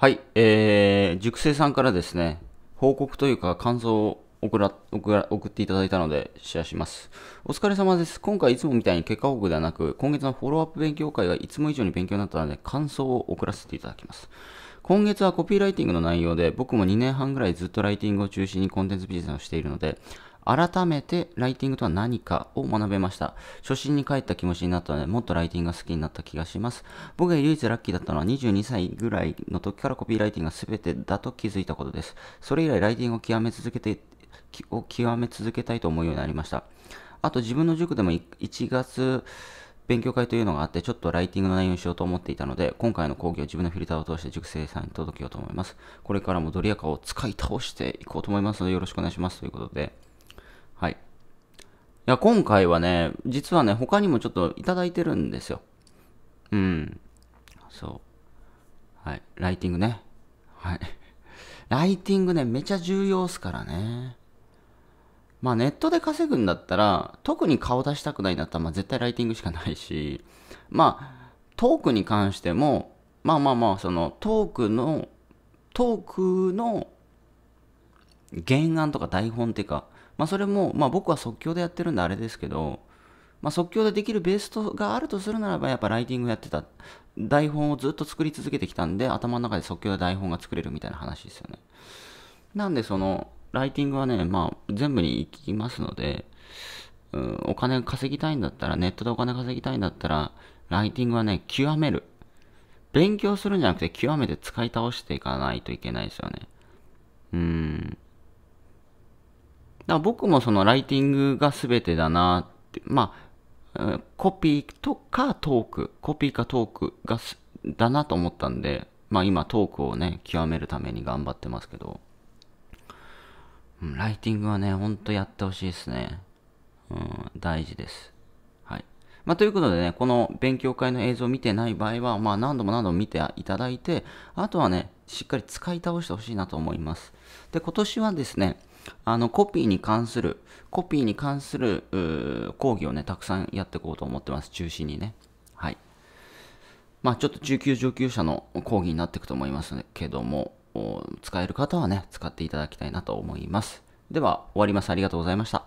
はい、えー、熟成さんからですね、報告というか感想を送ら送っていただいたのでシェアします。お疲れ様です。今回いつもみたいに結果報告ではなく、今月のフォローアップ勉強会がいつも以上に勉強になったので、感想を送らせていただきます。今月はコピーライティングの内容で、僕も2年半ぐらいずっとライティングを中心にコンテンツビジネスをしているので、改めてライティングとは何かを学べました。初心に帰った気持ちになったので、もっとライティングが好きになった気がします。僕が唯一ラッキーだったのは22歳ぐらいの時からコピーライティングが全てだと気づいたことです。それ以来ライティングを極め続けて、を極め続けたいと思うようになりました。あと自分の塾でも1月、勉強会というのがあって、ちょっとライティングの内容にしようと思っていたので、今回の講義を自分のフィルターを通して塾生さんに届けようと思います。これからもドリアカを使い倒していこうと思いますので、よろしくお願いしますということで、はい。いや、今回はね、実はね、他にもちょっといただいてるんですよ。うん。そう。はい。ライティングね。はい。ライティングね、めちゃ重要っすからね。まあネットで稼ぐんだったら、特に顔出したくないんだったら、まあ絶対ライティングしかないし、まあ、トークに関しても、まあまあまあ、そのトークの、トークの原案とか台本っていうか、まあ、それも、まあ、僕は即興でやってるんであれですけど、まあ、即興でできるベースとがあるとするならばやっぱライティングやってた台本をずっと作り続けてきたんで頭の中で即興で台本が作れるみたいな話ですよねなんでそのライティングはね、まあ、全部に行きますので、うん、お金稼ぎたいんだったらネットでお金稼ぎたいんだったらライティングはね極める勉強するんじゃなくて極めて使い倒していかないといけないですよねら僕もそのライティングが全てだなって、まあ、コピーとかトーク、コピーかトークがだなと思ったんで、まあ今トークをね、極めるために頑張ってますけど、ライティングはね、ほんとやってほしいですね。うん、大事です。まあ、ということでね、この勉強会の映像を見てない場合は、まあ、何度も何度も見ていただいて、あとはね、しっかり使い倒してほしいなと思います。で、今年はですね、あの、コピーに関する、コピーに関する、講義をね、たくさんやっていこうと思ってます。中心にね。はい。まあ、ちょっと中級上級者の講義になっていくと思いますけども、使える方はね、使っていただきたいなと思います。では、終わります。ありがとうございました。